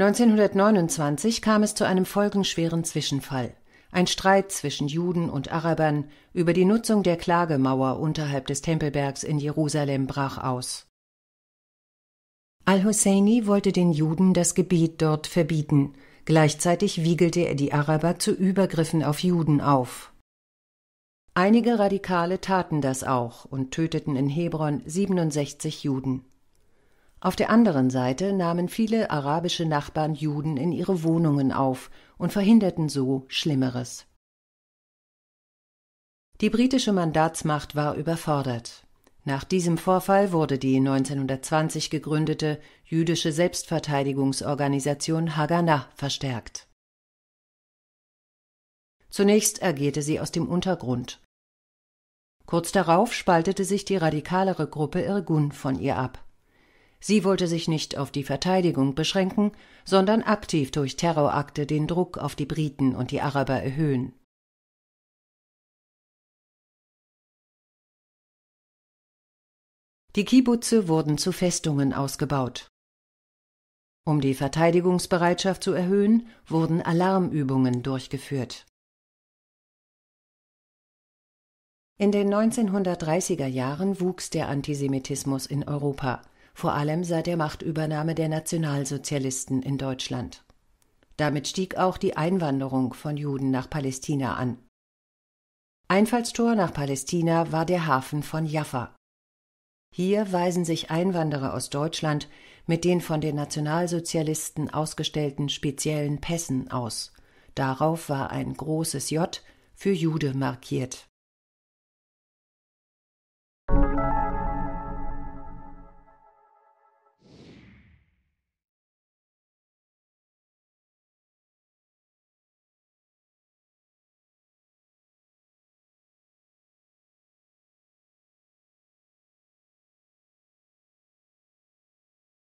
1929 kam es zu einem folgenschweren Zwischenfall: Ein Streit zwischen Juden und Arabern über die Nutzung der Klagemauer unterhalb des Tempelbergs in Jerusalem brach aus. Al-Husseini wollte den Juden das Gebet dort verbieten, gleichzeitig wiegelte er die Araber zu Übergriffen auf Juden auf. Einige Radikale taten das auch und töteten in Hebron 67 Juden auf der anderen Seite nahmen viele arabische Nachbarn Juden in ihre Wohnungen auf und verhinderten so Schlimmeres. Die britische Mandatsmacht war überfordert. Nach diesem Vorfall wurde die 1920 gegründete jüdische Selbstverteidigungsorganisation Haganah verstärkt. Zunächst agierte sie aus dem Untergrund. Kurz darauf spaltete sich die radikalere Gruppe Irgun von ihr ab Sie wollte sich nicht auf die Verteidigung beschränken, sondern aktiv durch Terrorakte den Druck auf die Briten und die Araber erhöhen. Die Kibbutze wurden zu Festungen ausgebaut. Um die Verteidigungsbereitschaft zu erhöhen, wurden Alarmübungen durchgeführt. In den 1930er Jahren wuchs der Antisemitismus in Europa vor allem seit der Machtübernahme der Nationalsozialisten in Deutschland. Damit stieg auch die Einwanderung von Juden nach Palästina an. Einfallstor nach Palästina war der Hafen von Jaffa. Hier weisen sich Einwanderer aus Deutschland mit den von den Nationalsozialisten ausgestellten speziellen Pässen aus. Darauf war ein großes J für Jude markiert